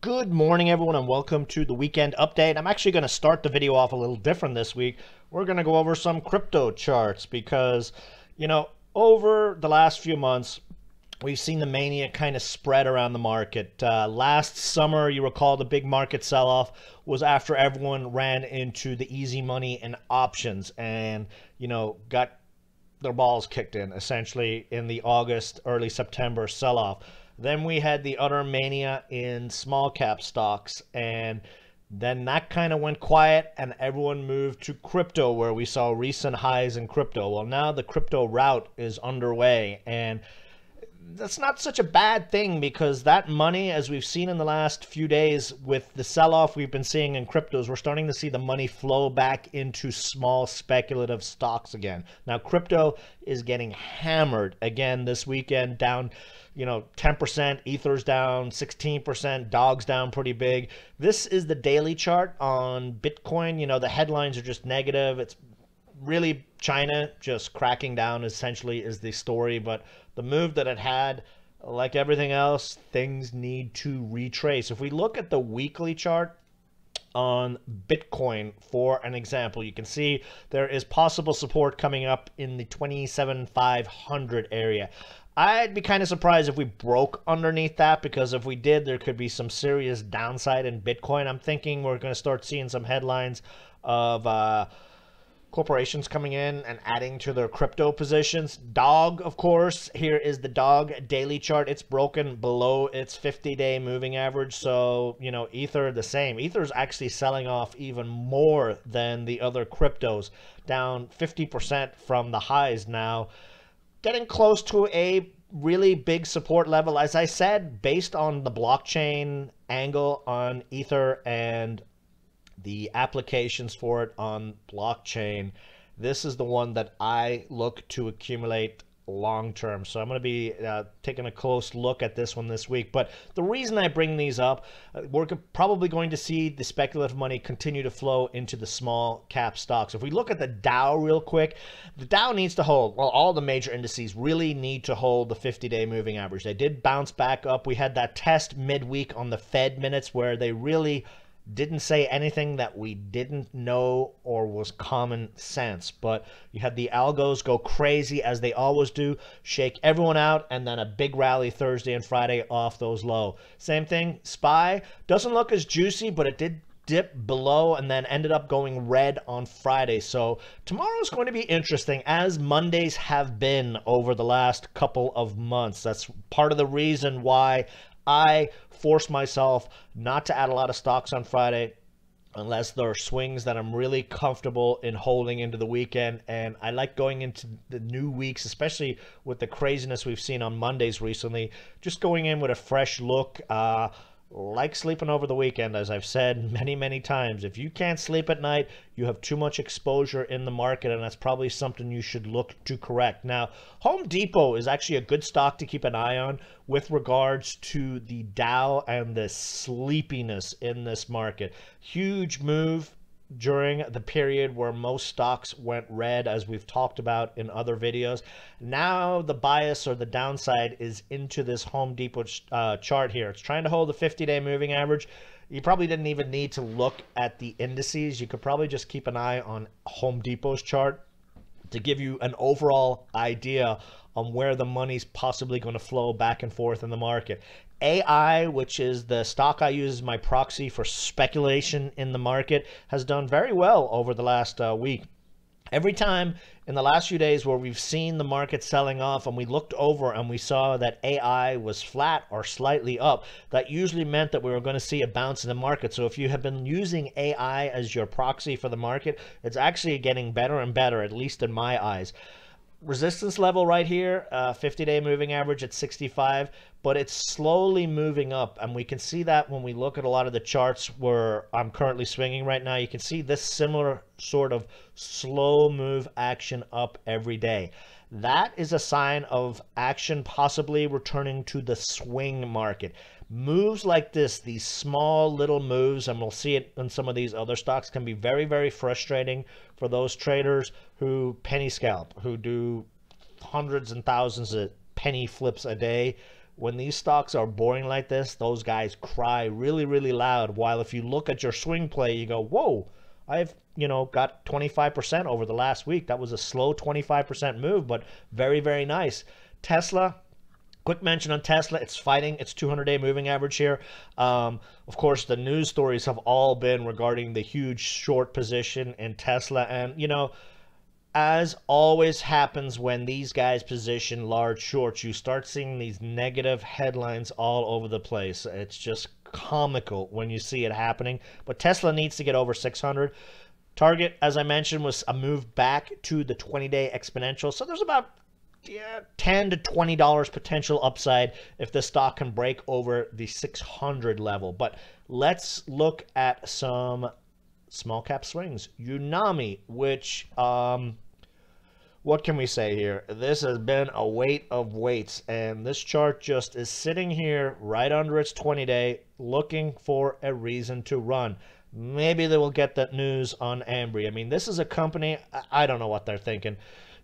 Good morning, everyone, and welcome to the weekend update. I'm actually going to start the video off a little different this week. We're going to go over some crypto charts because, you know, over the last few months, we've seen the mania kind of spread around the market. Uh, last summer, you recall the big market sell off was after everyone ran into the easy money and options and, you know, got their balls kicked in essentially in the August, early September sell off. Then we had the utter mania in small cap stocks, and then that kind of went quiet, and everyone moved to crypto, where we saw recent highs in crypto. Well, now the crypto route is underway, and that's not such a bad thing because that money, as we've seen in the last few days with the sell off we've been seeing in cryptos, we're starting to see the money flow back into small speculative stocks again. Now, crypto is getting hammered again this weekend, down, you know, 10%, Ether's down 16%, Dog's down pretty big. This is the daily chart on Bitcoin. You know, the headlines are just negative. It's really China just cracking down essentially is the story, but the move that it had, like everything else, things need to retrace. If we look at the weekly chart, on Bitcoin for an example. You can see there is possible support coming up in the 27,500 area. I'd be kind of surprised if we broke underneath that because if we did, there could be some serious downside in Bitcoin. I'm thinking we're going to start seeing some headlines of uh, corporations coming in and adding to their crypto positions. Dog, of course, here is the dog daily chart. It's broken below its 50-day moving average. So, you know, Ether the same. Ether is actually selling off even more than the other cryptos, down 50% from the highs now. Getting close to a really big support level, as I said, based on the blockchain angle on Ether and the applications for it on blockchain. This is the one that I look to accumulate long term. So I'm going to be uh, taking a close look at this one this week. But the reason I bring these up, uh, we're probably going to see the speculative money continue to flow into the small cap stocks. If we look at the Dow real quick, the Dow needs to hold. Well, all the major indices really need to hold the 50 day moving average. They did bounce back up. We had that test midweek on the Fed minutes where they really didn't say anything that we didn't know or was common sense, but you had the algos go crazy as they always do, shake everyone out, and then a big rally Thursday and Friday off those low. Same thing, SPY doesn't look as juicy, but it did dip below and then ended up going red on Friday. So tomorrow's going to be interesting as Mondays have been over the last couple of months. That's part of the reason why I force myself not to add a lot of stocks on Friday unless there are swings that I'm really comfortable in holding into the weekend. And I like going into the new weeks, especially with the craziness we've seen on Mondays recently, just going in with a fresh look. Uh, like sleeping over the weekend, as I've said many, many times, if you can't sleep at night, you have too much exposure in the market, and that's probably something you should look to correct. Now, Home Depot is actually a good stock to keep an eye on with regards to the Dow and the sleepiness in this market. Huge move during the period where most stocks went red, as we've talked about in other videos. Now the bias or the downside is into this Home Depot uh, chart here. It's trying to hold the 50-day moving average. You probably didn't even need to look at the indices. You could probably just keep an eye on Home Depot's chart to give you an overall idea on where the money's possibly going to flow back and forth in the market. AI, which is the stock I use as my proxy for speculation in the market, has done very well over the last uh, week. Every time in the last few days where we've seen the market selling off and we looked over and we saw that AI was flat or slightly up, that usually meant that we were going to see a bounce in the market. So if you have been using AI as your proxy for the market, it's actually getting better and better, at least in my eyes resistance level right here, 50-day uh, moving average at 65, but it's slowly moving up. And we can see that when we look at a lot of the charts where I'm currently swinging right now. You can see this similar sort of slow move action up every day. That is a sign of action possibly returning to the swing market moves like this, these small little moves, and we'll see it in some of these other stocks, can be very, very frustrating for those traders who penny scalp, who do hundreds and thousands of penny flips a day. When these stocks are boring like this, those guys cry really, really loud. While if you look at your swing play, you go, whoa, I've you know got 25% over the last week. That was a slow 25% move, but very, very nice. Tesla, Quick mention on Tesla, it's fighting its 200-day moving average here. Um, of course, the news stories have all been regarding the huge short position in Tesla. And, you know, as always happens when these guys position large shorts, you start seeing these negative headlines all over the place. It's just comical when you see it happening. But Tesla needs to get over 600. Target, as I mentioned, was a move back to the 20-day exponential. So there's about yeah, 10 to 20 dollars potential upside if the stock can break over the 600 level but let's look at some small cap swings unami which um what can we say here this has been a weight of weights and this chart just is sitting here right under its 20 day looking for a reason to run Maybe they will get that news on Ambry. I mean, this is a company, I don't know what they're thinking.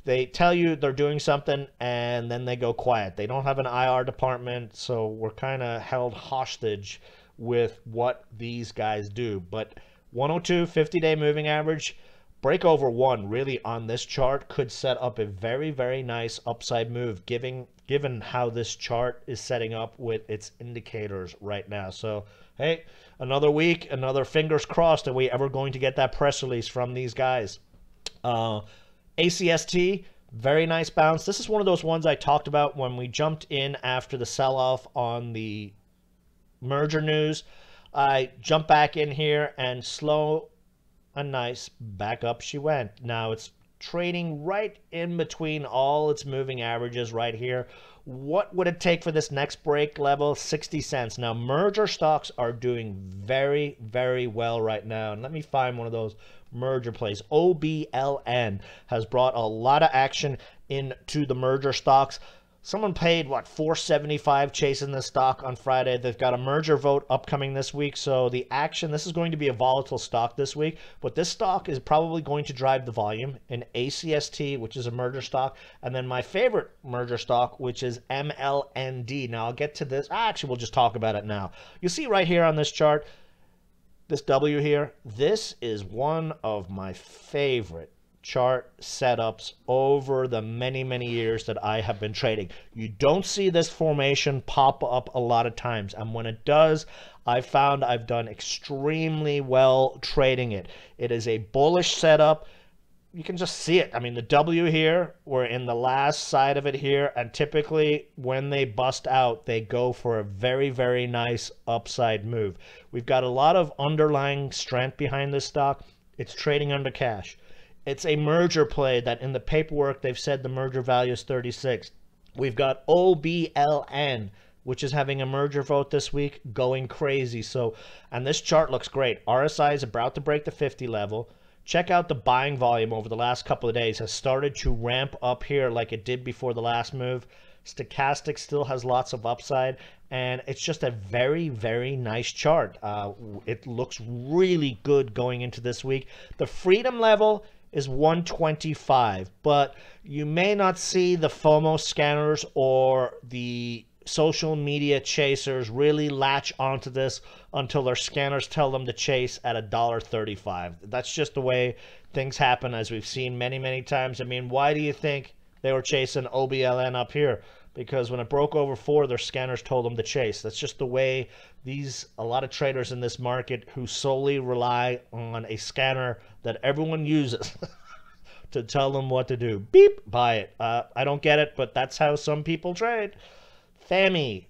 They tell you they're doing something and then they go quiet. They don't have an IR department, so we're kind of held hostage with what these guys do. But 102, 50 day moving average, break over one really on this chart could set up a very, very nice upside move, giving given how this chart is setting up with its indicators right now. So, hey, another week, another fingers crossed, are we ever going to get that press release from these guys? Uh, ACST, very nice bounce. This is one of those ones I talked about when we jumped in after the sell-off on the merger news. I jump back in here and slow and nice back up she went. Now it's trading right in between all its moving averages right here. What would it take for this next break level? 60 cents. Now, merger stocks are doing very, very well right now. And let me find one of those merger plays. OBLN has brought a lot of action into the merger stocks someone paid what 475 chasing this stock on friday they've got a merger vote upcoming this week so the action this is going to be a volatile stock this week but this stock is probably going to drive the volume in acst which is a merger stock and then my favorite merger stock which is mlnd now i'll get to this actually we'll just talk about it now you see right here on this chart this w here this is one of my favorite chart setups over the many, many years that I have been trading. You don't see this formation pop up a lot of times. And when it does, I found I've done extremely well trading it. It is a bullish setup. You can just see it. I mean, the W here, we're in the last side of it here. And typically when they bust out, they go for a very, very nice upside move. We've got a lot of underlying strength behind this stock. It's trading under cash. It's a merger play that in the paperwork they've said the merger value is 36. We've got OBLN, which is having a merger vote this week, going crazy. So, and this chart looks great. RSI is about to break the 50 level. Check out the buying volume over the last couple of days has started to ramp up here like it did before the last move. Stochastic still has lots of upside, and it's just a very, very nice chart. Uh, it looks really good going into this week. The freedom level is 125, but you may not see the FOMO scanners or the social media chasers really latch onto this until their scanners tell them to chase at a dollar 35. That's just the way things happen as we've seen many, many times. I mean, why do you think they were chasing OBLN up here? because when it broke over four, their scanners told them to chase. That's just the way these, a lot of traders in this market who solely rely on a scanner that everyone uses to tell them what to do. Beep, buy it. Uh, I don't get it, but that's how some people trade. Fami,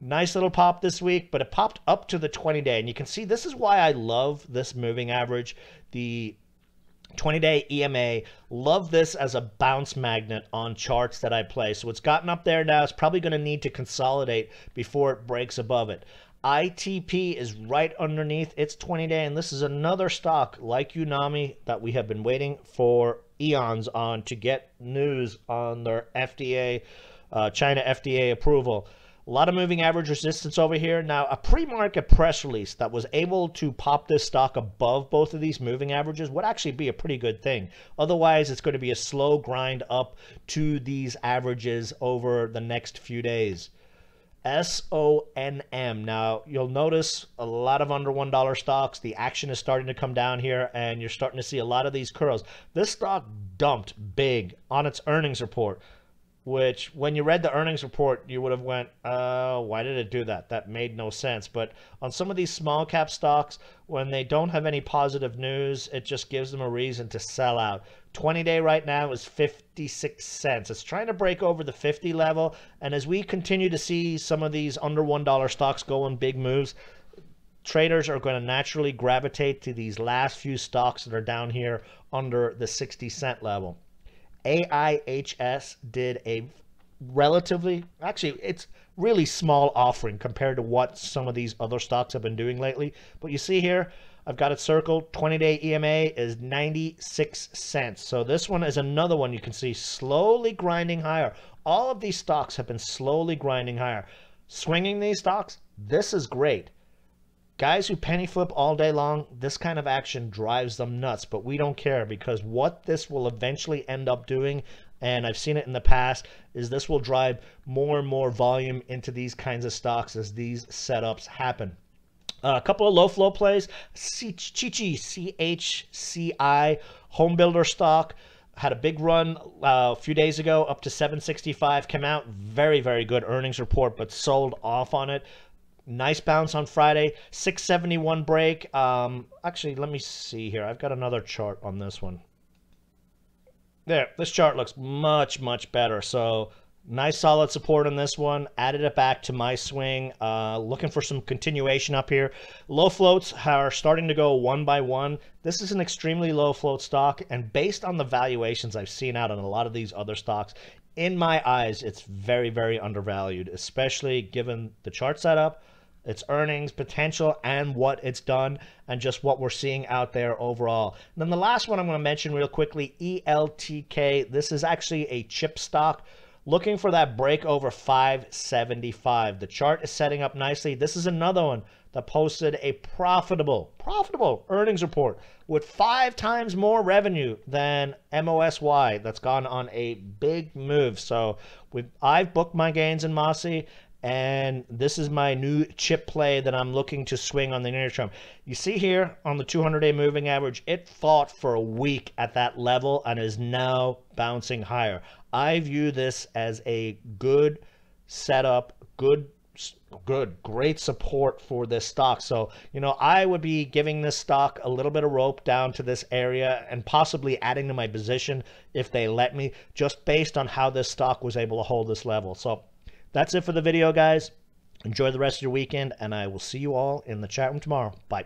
nice little pop this week, but it popped up to the 20 day. And you can see this is why I love this moving average. The 20 day EMA. Love this as a bounce magnet on charts that I play. So it's gotten up there now. It's probably going to need to consolidate before it breaks above it. ITP is right underneath its 20 day. And this is another stock like Unami that we have been waiting for eons on to get news on their FDA, uh, China FDA approval. A lot of moving average resistance over here. Now, a pre-market press release that was able to pop this stock above both of these moving averages would actually be a pretty good thing. Otherwise, it's going to be a slow grind up to these averages over the next few days. S-O-N-M. Now, you'll notice a lot of under $1 stocks. The action is starting to come down here, and you're starting to see a lot of these curls. This stock dumped big on its earnings report which when you read the earnings report, you would have went, uh, why did it do that? That made no sense. But on some of these small cap stocks, when they don't have any positive news, it just gives them a reason to sell out. 20 day right now is 56 cents. It's trying to break over the 50 level. And as we continue to see some of these under $1 stocks go on big moves, traders are going to naturally gravitate to these last few stocks that are down here under the 60 cent level. AIHS did a relatively, actually, it's really small offering compared to what some of these other stocks have been doing lately. But you see here, I've got it circled. 20 day EMA is 96 cents. So this one is another one you can see slowly grinding higher. All of these stocks have been slowly grinding higher. Swinging these stocks, this is great. Guys who penny flip all day long, this kind of action drives them nuts, but we don't care because what this will eventually end up doing, and I've seen it in the past, is this will drive more and more volume into these kinds of stocks as these setups happen. Uh, a couple of low flow plays, Chichi, CHCI, home builder stock, had a big run uh, a few days ago up to 765 came out very very good earnings report but sold off on it Nice bounce on Friday. 671 break. Um, actually, let me see here. I've got another chart on this one. There, this chart looks much, much better. So nice solid support on this one. Added it back to my swing. Uh, looking for some continuation up here. Low floats are starting to go one by one. This is an extremely low float stock. And based on the valuations I've seen out on a lot of these other stocks, in my eyes, it's very, very undervalued, especially given the chart setup, its earnings potential and what it's done and just what we're seeing out there overall. And then the last one I'm going to mention real quickly, ELTK. This is actually a chip stock looking for that break over 575. The chart is setting up nicely. This is another one that posted a profitable, profitable earnings report with five times more revenue than MOSY that's gone on a big move. So I've booked my gains in Mossy and this is my new chip play that I'm looking to swing on the near term. You see here on the 200-day moving average, it fought for a week at that level and is now bouncing higher. I view this as a good setup, good good great support for this stock so you know i would be giving this stock a little bit of rope down to this area and possibly adding to my position if they let me just based on how this stock was able to hold this level so that's it for the video, guys. Enjoy the rest of your weekend, and I will see you all in the chat room tomorrow. Bye.